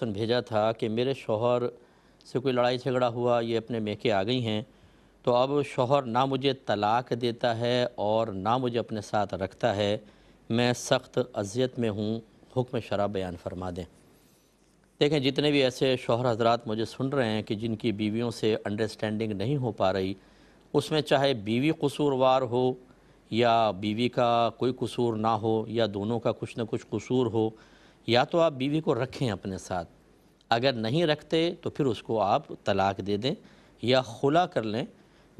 सन भेजा था कि मेरे शोहर से कोई लड़ाई झगड़ा हुआ ये अपने मेके आ गई हैं तो अब शोहर ना मुझे तलाक देता है और ना मुझे अपने साथ रखता है मैं सख्त अजियत में हूँ हुक्म शराब बयान फरमा दें देखें जितने भी ऐसे शोहर हजरात मुझे सुन रहे हैं कि जिनकी बीवियों से अंडरस्टैंडिंग नहीं हो पा रही उसमें चाहे बीवी कसूरवार हो या बीवी का कोई कसूर ना हो या दोनों का कुछ ना कुछ कसूर हो या तो आप बीवी को रखें अपने साथ अगर नहीं रखते तो फिर उसको आप तलाक दे दें या खुला कर लें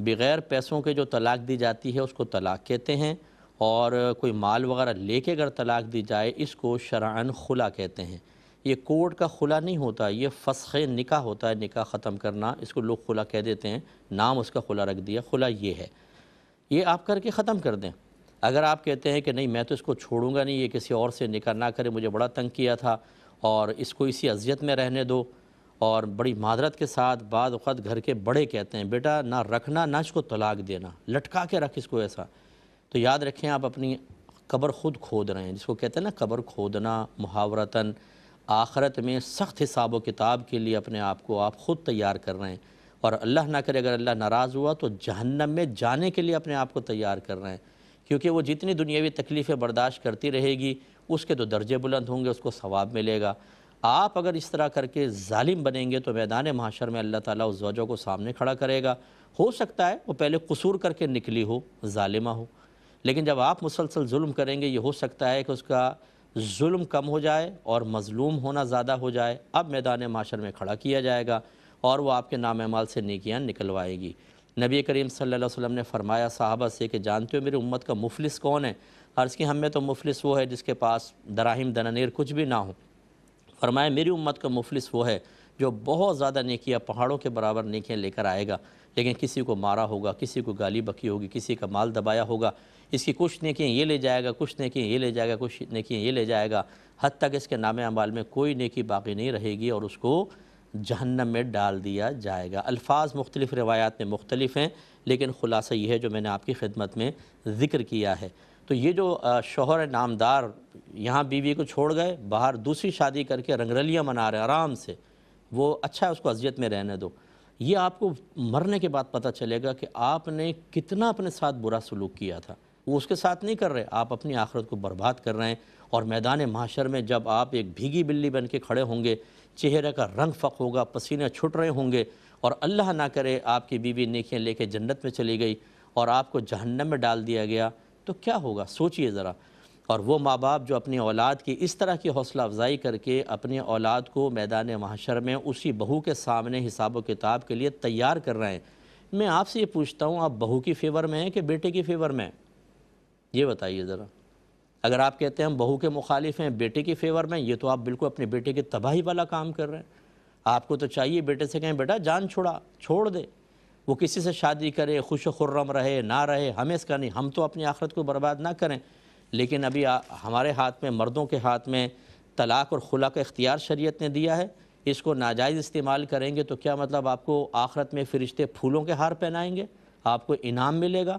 बग़ैर पैसों के जो तलाक दी जाती है उसको तलाक कहते हैं और कोई माल वगैरह लेके अगर तलाक दी जाए इसको शरान खुला कहते हैं ये कोर्ट का खुला नहीं होता ये फसख निका होता है निका ख़त्म करना इसको लोग खुला कह देते हैं नाम उसका खुला रख दिया खुला ये है ये आप करके ख़त्म कर दें अगर आप कहते हैं कि नहीं मैं तो इसको छोड़ूंगा नहीं ये किसी और से निकाह ना करे मुझे बड़ा तंग किया था और इसको इसी अजियत में रहने दो और बड़ी मादरत के साथ बाद वक्त घर के बड़े कहते हैं बेटा ना रखना ना इसको तलाक देना लटका के रख इसको ऐसा तो याद रखें आप अपनी कबर ख़ुद खोद रहे हैं जिसको कहते हैं ना क़बर खोदना मुहावरता आखरत में सख्त हिसाब किताब के लिए अपने आप को आप ख़ुद तैयार कर रहे हैं और अल्लाह ना करे अगर अल्लाह नाराज़ हुआ तो जहन्नम में जाने के लिए अपने आप को तैयार कर रहे हैं क्योंकि वो जितनी दुनियावी तकलीफ़ें बर्दाश्त करती रहेगी उसके तो दर्जे बुलंद होंगे उसको सवाब मिलेगा आप अगर इस तरह करके ालिम बनेंगे तो मैदान माशर में अल्लाह ताला उस वजह को सामने खड़ा करेगा हो सकता है वो पहले कसूर करके निकली हो ालिमा हो लेकिन जब आप मुसलसल जुल्म करेंगे ये हो सकता है कि उसका जुल्म कम हो जाए और मज़लूम होना ज़्यादा हो जाए अब मैदान माशर में खड़ा किया जाएगा और वह आपके नाम माल से नेकियाँ निकलवाएगी नबी करीम सल्लल्लाहु अलैहि वसल्लम ने फरमाया साहबा से कि जानते हो मेरी उम्मत का मुफलिस कौन है अर्ज़ की हमें तो मुफलिस वो है जिसके पास दराहिम दनानेर कुछ भी ना हो फरमाया मेरी उम्मत का मुफलिस वो है जो बहुत ज़्यादा नेकियाँ पहाड़ों के बराबर नेकियाँ लेकर आएगा लेकिन किसी को मारा होगा किसी को गाली बकी होगी किसी का माल दबाया होगा इसकी कुछ नेकियाँ ये ले जाएगा कुछ नेकियाँ ये ले जाएगा कुछ नेकियाँ ये ले जाएगा हद तक इसके नाम अमाल में कोई नेकी बाकी नहीं रहेगी और उसको जहन्नम में डाल दिया जाएगा अल्फाज मुख्तलिफ़ रवायात में मुख्तलिफ़ हैं लेकिन ख़ुलासा ये है जो मैंने आपकी खिदमत में ज़िक्र किया है तो ये जो शोहर नामदार यहाँ बीवी को छोड़ गए बाहर दूसरी शादी करके रंगरलियाँ मना रहे आराम से वो अच्छा है उसको अजियत में रहने दो ये आपको मरने के बाद पता चलेगा कि आपने कितना अपने साथ बुरा सलूक किया था वो उसके साथ नहीं कर रहे आप अपनी आखरत को बर्बाद कर रहे हैं और मैदान माशर में जब आप एक भीगी बिल्ली बन के खड़े होंगे चेहरे का रंग फ़क होगा पसीने छुट रहे होंगे और अल्लाह ना करे आपकी बीवी नेकियाँ लेके जन्नत में चली गई और आपको जहन्नम में डाल दिया गया तो क्या होगा सोचिए ज़रा और वो माँ बाप जो अपनी औलाद की इस तरह की हौसला अफजाई करके अपनी औलाद को मैदान महाशर में उसी बहू के सामने हिसाब किताब के लिए तैयार कर रहे हैं मैं आपसे ये पूछता हूँ आप बहू की फ़ेवर में हैं कि बेटे की फ़ेवर में ये बताइए ज़रा अगर आप कहते हैं हम बहू के मुखालिफ हैं बेटे की फेवर में ये तो आप बिल्कुल अपने बेटे की तबाही वाला काम कर रहे हैं आपको तो चाहिए बेटे से कहें बेटा जान छोड़ा छोड़ दे वो किसी से शादी करे खुश खुर्रम रहे ना रहे हमें इसका नहीं हम तो अपनी आखरत को बर्बाद ना करें लेकिन अभी आ, हमारे हाथ में मर्दों के हाथ में तलाक और खुला का इख्तियार शरीयत ने दिया है इसको नाजायज़ इस्तेमाल करेंगे तो क्या मतलब आपको आखरत में फ़रिश्ते फूलों के हार पहनाएंगे आपको इनाम मिलेगा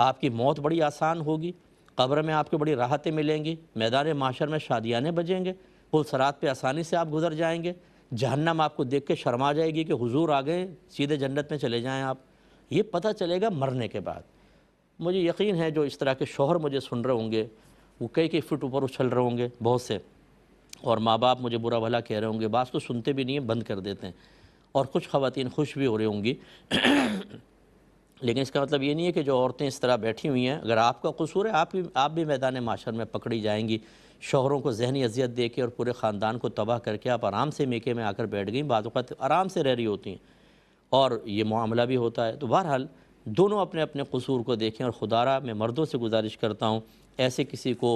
आपकी मौत बड़ी आसान होगी कब्र में आपको बड़ी राहतें मिलेंगी मैदान माशर में शादियाने बजेंगे पुल सरात पर आसानी से आप गुजर जाएंगे जहन्नम आपको देख के शर्मा जाएगी कि हुजूर आ गए सीधे जन्नत में चले जाएं आप ये पता चलेगा मरने के बाद मुझे यकीन है जो इस तरह के शोहर मुझे सुन रहे होंगे वो कई कई फिट ऊपर उछल रहे होंगे बहुत से और माँ बाप मुझे बुरा भला कह रहे होंगे बात को तो सुनते भी नहीं है बंद कर देते हैं और कुछ खातन खुश भी हो रही होंगी लेकिन इसका मतलब ये नहीं है कि जो औरतें इस तरह बैठी हुई हैं अगर आपका कसूर है आप भी आप भी मैदान माशर में पकड़ी जाएंगी शोहरों को जहनी अजियत दे के और पूरे ख़ानदान को तबाह करके आप आराम से मेके में आकर बैठ गई बाद आराम से रह रही होती हैं और ये मामला भी होता है तो बहरहाल दोनों अपने अपने कसूर को देखें और खुदारा मैं मर्दों से गुजारिश करता हूँ ऐसे किसी को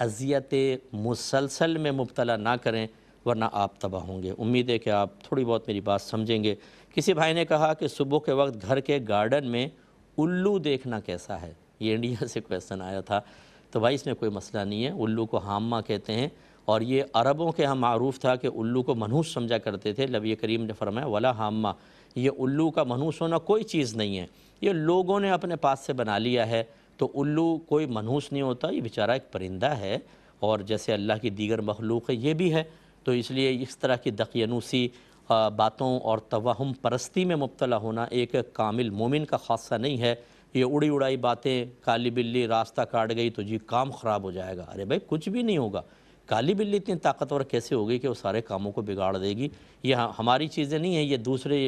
अजियत मुसलसल में मुबतला ना करें वरना आप तबाह होंगे उम्मीद है कि आप थोड़ी बहुत मेरी बात समझेंगे किसी भाई ने कहा कि सुबह के वक्त घर के गार्डन में उल्लू देखना कैसा है ये इंडिया से क्वेश्चन आया था तो भाई इसमें कोई मसला नहीं है उल्लू को हामा कहते हैं और ये अरबों के यहाँ मरूफ़ था कि उल्लू को मनहूस समझा करते थे लबी करीम ने फरमाया वला हामा ये उल्लू का मनहूस होना कोई चीज़ नहीं है ये लोगों ने अपने पास से बना लिया है तो उल्लू कोई मनहूस नहीं होता ये बेचारा एक परिंदा है और जैसे अल्लाह की दीगर मखलूक है ये भी है तो इसलिए इस तरह की दकीनूसी बातों और तोहम परस्ती में मुबतला होना एक कामिल मोमिन का खासा नहीं है ये उड़ी उड़ाई बातें काली बिल्ली रास्ता काट गई तो जी काम ख़राब हो जाएगा अरे भाई कुछ भी नहीं होगा काली बिल्ली इतनी ताकतवर कैसे होगी कि वो सारे कामों को बिगाड़ देगी ये हमारी चीज़ें नहीं हैं ये दूसरे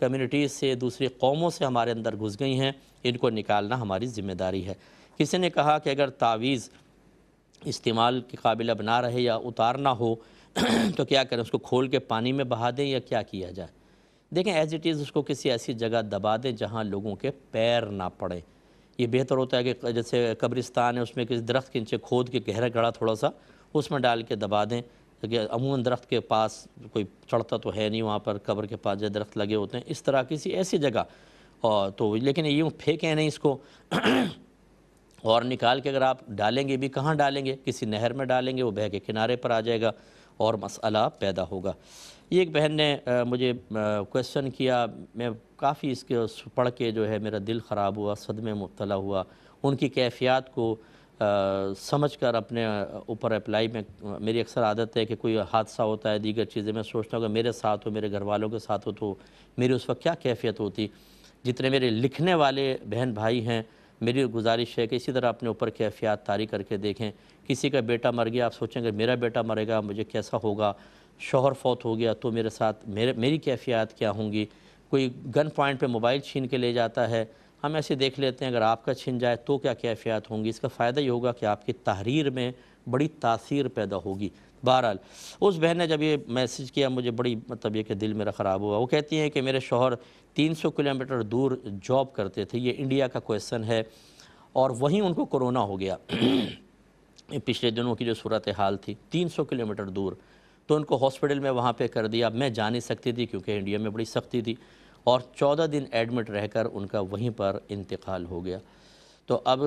कम्युनिटीज़ से दूसरी कौमों से हमारे अंदर घुस गई हैं इनको निकालना हमारी ज़िम्मेदारी है किसी ने कहा कि अगर तावीज़ इस्तेमाल के काबिल बना रहे या उतारना हो तो क्या करें उसको खोल के पानी में बहा दें या क्या किया जाए देखें एज़ इट इज़ उसको किसी ऐसी जगह दबा दें जहाँ लोगों के पैर ना पड़े ये बेहतर होता है कि जैसे कब्रिस्तान है उसमें किसी दरख्त के नीचे खोद के गहरा गड़ा थोड़ा सा उसमें डाल के दबा दें क्योंकि अमूमन दरख्त के पास कोई चढ़ता तो है नहीं वहाँ पर कब्र के पास जो दरख्त लगे होते हैं इस तरह किसी ऐसी जगह और तो लेकिन यूँ फेंकें नहीं इसको और निकाल के अगर आप डालेंगे भी कहाँ डालेंगे किसी नहर में डालेंगे वो बह के किनारे पर आ जाएगा और मसला पैदा होगा ये एक बहन ने मुझे क्वेश्चन किया मैं काफ़ी इसके पढ़ के जो है मेरा दिल ख़राब हुआ सदमे मुबला हुआ उनकी कैफियत को समझ कर अपने ऊपर अप्लाई में मेरी अक्सर आदत है कि कोई हादसा होता है दीगर चीज़ें मैं सोचता हूँ कि मेरे साथ हो मेरे घर वालों के साथ हो तो मेरी उस वक्त क्या कैफियत होती जितने मेरे लिखने वाले बहन भाई हैं मेरी गुजारिश है कि इसी तरह अपने ऊपर कैफियात तारी करके देखें किसी का बेटा मर गया आप सोचेंगे मेरा बेटा मरेगा मुझे कैसा होगा शोहर फौत हो गया तो मेरे साथ मेरे मेरी कैफियात क्या होंगी कोई गन पॉइंट पे मोबाइल छीन के ले जाता है हम ऐसे देख लेते हैं अगर आपका छीन जाए तो क्या कैफियात होंगी इसका फ़ायदा ये होगा कि आपकी तहरीर में बड़ी तासीर पैदा होगी बहरहाल उस बहन ने जब ये मैसेज किया मुझे बड़ी मतलब ये कि दिल मेरा ख़राब हुआ वो कहती हैं कि मेरे शोहर 300 किलोमीटर दूर जॉब करते थे ये इंडिया का क्वेश्चन है और वहीं उनको कोरोना हो गया पिछले दिनों की जो सूरत हाल थी 300 किलोमीटर दूर तो उनको हॉस्पिटल में वहाँ पे कर दिया मैं जा नहीं सकती थी क्योंकि इंडिया में बड़ी सख्ती थी और चौदह दिन एडमिट रहकर उनका वहीं पर इंतकाल हो गया तो अब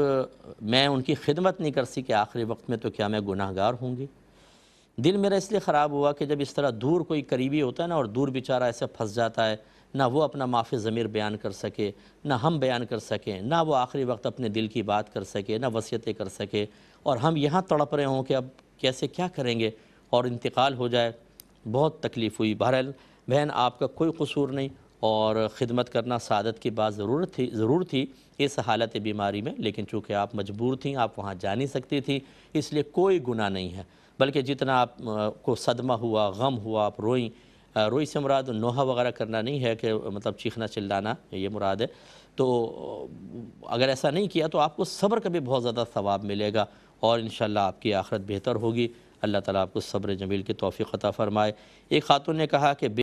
मैं उनकी खिदमत नहीं कर सकी आखिरी वक्त में तो क्या मैं गुनाहगार होंगी दिल मेरा इसलिए ख़राब हुआ कि जब इस तरह दूर कोई करीबी होता है ना और दूर बेचारा ऐसे फंस जाता है ना वो अपना माफ़ ज़मीर बयान कर सके ना हम बयान कर सकें ना वो आखिरी वक्त अपने दिल की बात कर सके ना वसीयतें कर सके और हम यहाँ तड़प रहे हों कि अब कैसे क्या करेंगे और इंतकाल हो जाए बहुत तकलीफ़ हुई बहरहाल बहन आपका कोई कसूर नहीं और ख़िदमत करना सादत की बात ज़रूर थी ज़रूर थी इस हालत बीमारी में लेकिन चूँकि आप मजबूर थी आप वहाँ जा नहीं सकती थी इसलिए कोई गुनाह नहीं है बल्कि जितना आप को सदमा हुआ गम हुआ आप रोई रोई से मुराद नोहा वगैरह करना नहीं है कि मतलब चीखना चिल्लाना ये मुराद है तो अगर ऐसा नहीं किया तो आपको सब्र का भी बहुत ज़्यादा सवाब मिलेगा और इन आपकी आखरत बेहतर होगी अल्लाह ताला आपको सब्र जमील की तोफ़ी ख़ता फ़रमाए एक ख़ातून ने कहा कि